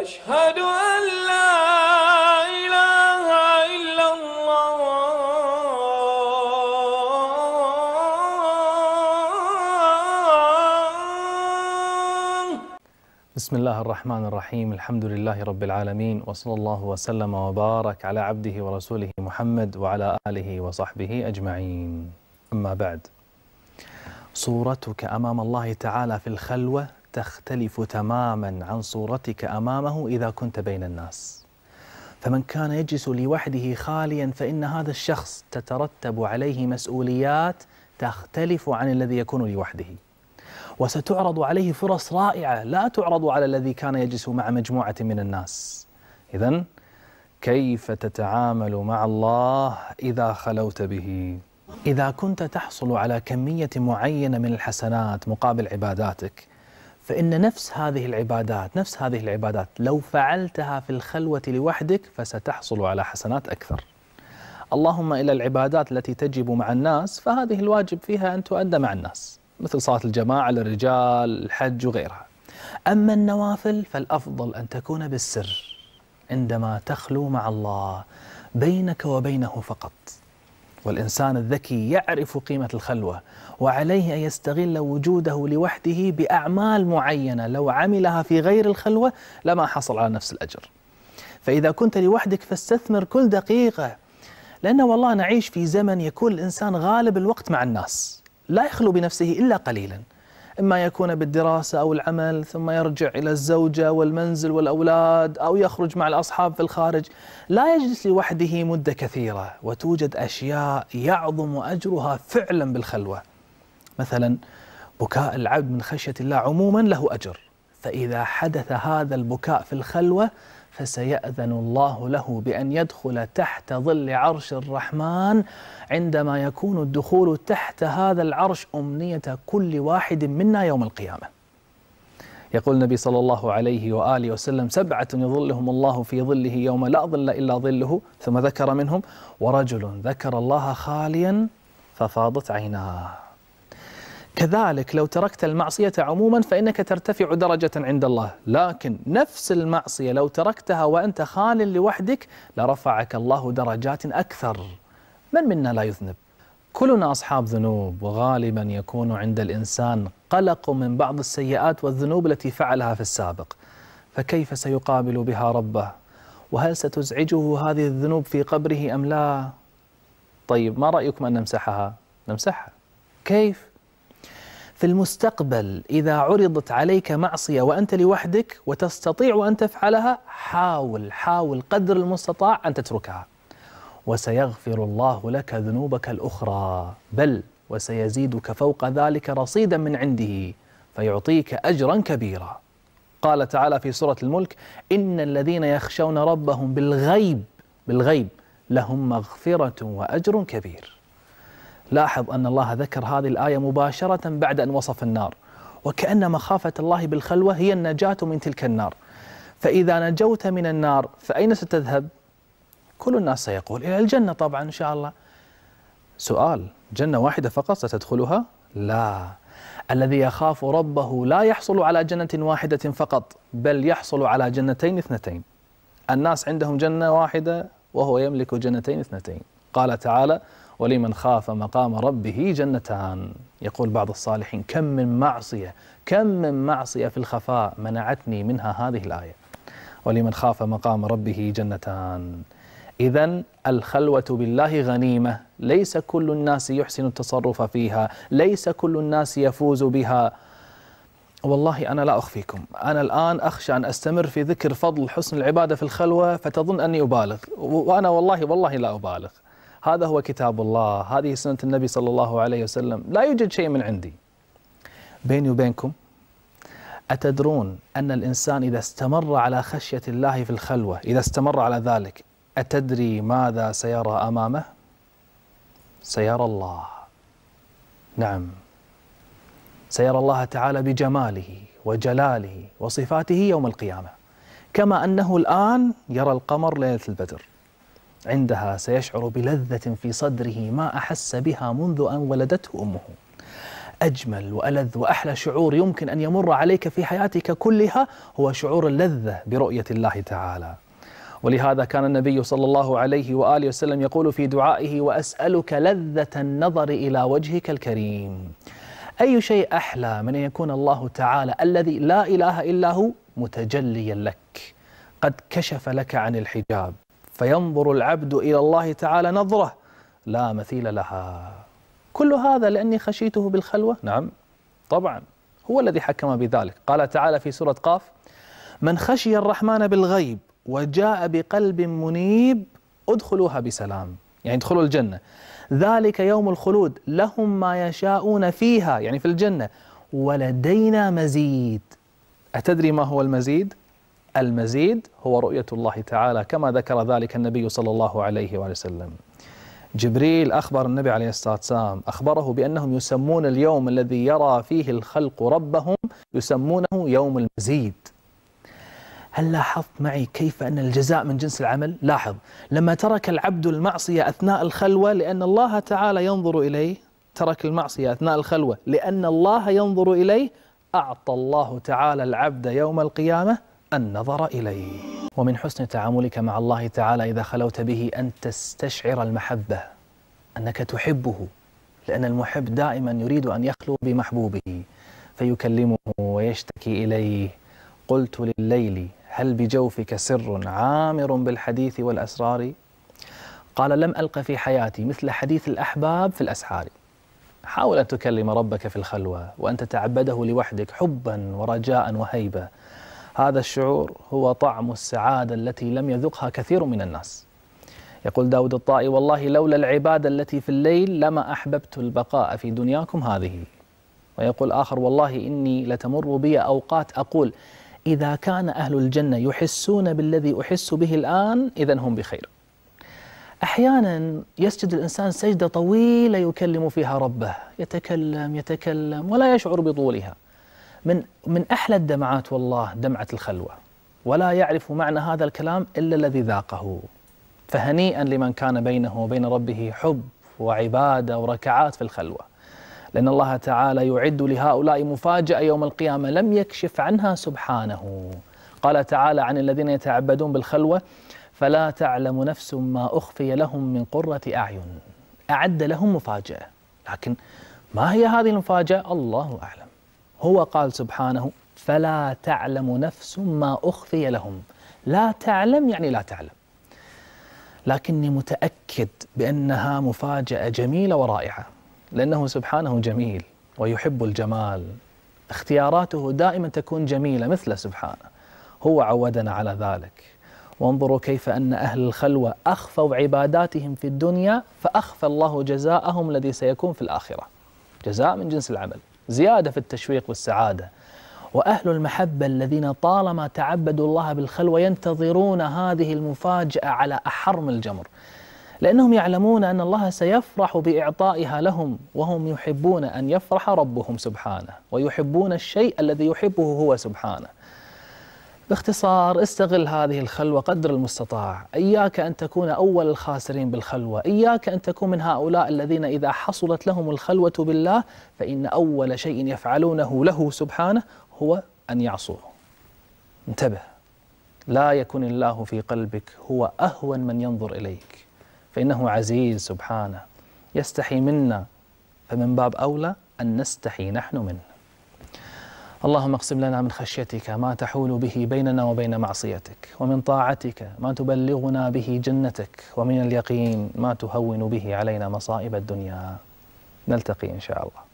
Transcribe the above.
أشهد أن لا إله إلا الله بسم الله الرحمن الرحيم الحمد لله رب العالمين وصلى الله وسلم وبارك على عبده ورسوله محمد وعلى آله وصحبه أجمعين أما بعد صورتك أمام الله تعالى في الخلوة تختلف تماما عن صورتك امامه اذا كنت بين الناس فمن كان يجلس لوحده خاليا فان هذا الشخص تترتب عليه مسؤوليات تختلف عن الذي يكون لوحده وستعرض عليه فرص رائعه لا تعرض على الذي كان يجلس مع مجموعه من الناس اذا كيف تتعامل مع الله اذا خلوت به اذا كنت تحصل على كميه معينه من الحسنات مقابل عباداتك فإن نفس هذه العبادات نفس هذه العبادات لو فعلتها في الخلوة لوحدك فستحصل على حسنات أكثر اللهم إلى العبادات التي تجب مع الناس فهذه الواجب فيها أن تؤدى مع الناس مثل صلاة الجماعة للرجال الحج وغيرها أما النوافل فالأفضل أن تكون بالسر عندما تخلو مع الله بينك وبينه فقط والإنسان الذكي يعرف قيمة الخلوة وعليه أن يستغل وجوده لوحده بأعمال معينة لو عملها في غير الخلوة لما حصل على نفس الأجر فإذا كنت لوحدك فاستثمر كل دقيقة لأنه والله نعيش في زمن يكون الإنسان غالب الوقت مع الناس لا يخلو بنفسه إلا قليلا إما يكون بالدراسة أو العمل ثم يرجع إلى الزوجة والمنزل والأولاد أو يخرج مع الأصحاب في الخارج لا يجلس لوحده مدة كثيرة وتوجد أشياء يعظم أجرها فعلا بالخلوة مثلا بكاء العبد من خشية الله عموما له أجر فإذا حدث هذا البكاء في الخلوة فسيأذن الله له بأن يدخل تحت ظل عرش الرحمن عندما يكون الدخول تحت هذا العرش أمنية كل واحد منا يوم القيامة يقول النبي صلى الله عليه وآله وسلم سبعة يظلهم الله في ظله يوم لا ظل إلا ظله ثم ذكر منهم ورجل ذكر الله خاليا ففاضت عيناه كذلك لو تركت المعصية عموما فإنك ترتفع درجة عند الله لكن نفس المعصية لو تركتها وأنت خال لوحدك لرفعك الله درجات أكثر من منا لا يذنب كلنا أصحاب ذنوب وغالبا يكون عند الإنسان قلق من بعض السيئات والذنوب التي فعلها في السابق فكيف سيقابل بها ربه وهل ستزعجه هذه الذنوب في قبره أم لا طيب ما رأيكم أن نمسحها نمسحها كيف في المستقبل إذا عرضت عليك معصية وأنت لوحدك وتستطيع أن تفعلها حاول حاول قدر المستطاع أن تتركها وسيغفر الله لك ذنوبك الأخرى بل وسيزيدك فوق ذلك رصيدا من عنده فيعطيك أجرا كبيرا قال تعالى في سورة الملك إن الذين يخشون ربهم بالغيب بالغيب لهم مغفرة وأجر كبير لاحظ أن الله ذكر هذه الآية مباشرة بعد أن وصف النار وكأن مخافة الله بالخلوة هي النجاة من تلك النار فإذا نجوت من النار فأين ستذهب؟ كل الناس سيقول إلى الجنة طبعا إن شاء الله سؤال جنة واحدة فقط ستدخلها؟ لا الذي يخاف ربه لا يحصل على جنة واحدة فقط بل يحصل على جنتين اثنتين الناس عندهم جنة واحدة وهو يملك جنتين اثنتين قال تعالى ولمن خاف مقام ربه جنتان يقول بعض الصالحين كم من معصية كم من معصية في الخفاء منعتني منها هذه الآية ولمن خاف مقام ربه جنتان إذا الخلوة بالله غنيمة ليس كل الناس يحسن التصرف فيها ليس كل الناس يفوز بها والله أنا لا أخفيكم أنا الآن أخشى أن أستمر في ذكر فضل حسن العبادة في الخلوة فتظن أني أبالغ وأنا والله والله لا أبالغ هذا هو كتاب الله هذه سنة النبي صلى الله عليه وسلم لا يوجد شيء من عندي بيني وبينكم أتدرون أن الإنسان إذا استمر على خشية الله في الخلوة إذا استمر على ذلك أتدري ماذا سيرى أمامه سيرى الله نعم سيرى الله تعالى بجماله وجلاله وصفاته يوم القيامة كما أنه الآن يرى القمر ليلة البدر عندها سيشعر بلذة في صدره ما أحس بها منذ أن ولدته أمه أجمل وألذ وأحلى شعور يمكن أن يمر عليك في حياتك كلها هو شعور اللذة برؤية الله تعالى ولهذا كان النبي صلى الله عليه وآله وسلم يقول في دعائه وأسألك لذة النظر إلى وجهك الكريم أي شيء أحلى من أن يكون الله تعالى الذي لا إله إلا هو متجليا لك قد كشف لك عن الحجاب فينظر العبد إلى الله تعالى نظرة لا مثيل لها كل هذا لأني خشيته بالخلوة نعم طبعا هو الذي حكم بذلك قال تعالى في سورة قاف من خشي الرحمن بالغيب وجاء بقلب منيب ادخلوها بسلام يعني ادخلوا الجنة ذلك يوم الخلود لهم ما يشاءون فيها يعني في الجنة ولدينا مزيد أتدري ما هو المزيد؟ المزيد هو رؤية الله تعالى كما ذكر ذلك النبي صلى الله عليه وآله وسلم جبريل أخبر النبي عليه الصلاة والسلام أخبره بأنهم يسمون اليوم الذي يرى فيه الخلق ربهم يسمونه يوم المزيد هل لاحظت معي كيف أن الجزاء من جنس العمل؟ لاحظ لما ترك العبد المعصية أثناء الخلوة لأن الله تعالى ينظر إليه ترك المعصية أثناء الخلوة لأن الله ينظر إليه أعطى الله تعالى العبد يوم القيامة النظر إليه ومن حسن تعاملك مع الله تعالى إذا خلوت به أن تستشعر المحبة أنك تحبه لأن المحب دائما يريد أن يخلو بمحبوبه فيكلمه ويشتكي إليه قلت لليل هل بجوفك سر عامر بالحديث والأسرار قال لم ألق في حياتي مثل حديث الأحباب في الأسحار حاول أن تكلم ربك في الخلوة وأن تتعبده لوحدك حبا ورجاء وهيبة هذا الشعور هو طعم السعادة التي لم يذقها كثير من الناس يقول داود الطائي والله لولا العبادة التي في الليل لما أحببت البقاء في دنياكم هذه ويقول آخر والله إني لتمر بي أوقات أقول إذا كان أهل الجنة يحسون بالذي أحس به الآن إذا هم بخير احيانا يسجد الانسان سجده طويله يكلم فيها ربه، يتكلم يتكلم ولا يشعر بطولها. من من احلى الدمعات والله دمعه الخلوه ولا يعرف معنى هذا الكلام الا الذي ذاقه فهنيئا لمن كان بينه وبين ربه حب وعباده وركعات في الخلوه لان الله تعالى يعد لهؤلاء مفاجاه يوم القيامه لم يكشف عنها سبحانه قال تعالى عن الذين يتعبدون بالخلوه فلا تعلم نفس ما اخفي لهم من قره اعين اعد لهم مفاجاه لكن ما هي هذه المفاجاه الله اعلم هو قال سبحانه فلا تعلم نفس ما أخفي لهم لا تعلم يعني لا تعلم لكني متأكد بأنها مفاجأة جميلة ورائعة لأنه سبحانه جميل ويحب الجمال اختياراته دائما تكون جميلة مثله سبحانه هو عودنا على ذلك وانظروا كيف أن أهل الخلوة أخفوا عباداتهم في الدنيا فأخفى الله جزاءهم الذي سيكون في الآخرة جزاء من جنس العمل زيادة في التشويق والسعادة وأهل المحبة الذين طالما تعبدوا الله بالخلوة ينتظرون هذه المفاجأة على أحرم الجمر لأنهم يعلمون أن الله سيفرح بإعطائها لهم وهم يحبون أن يفرح ربهم سبحانه ويحبون الشيء الذي يحبه هو سبحانه باختصار استغل هذه الخلوة قدر المستطاع إياك أن تكون أول الخاسرين بالخلوة إياك أن تكون من هؤلاء الذين إذا حصلت لهم الخلوة بالله فإن أول شيء يفعلونه له سبحانه هو أن يعصوه انتبه لا يكن الله في قلبك هو أهون من ينظر إليك فإنه عزيز سبحانه يستحي منا فمن باب أولى أن نستحي نحن منه اللهم اقسم لنا من خشيتك ما تحول به بيننا وبين معصيتك ومن طاعتك ما تبلغنا به جنتك ومن اليقين ما تهون به علينا مصائب الدنيا نلتقي إن شاء الله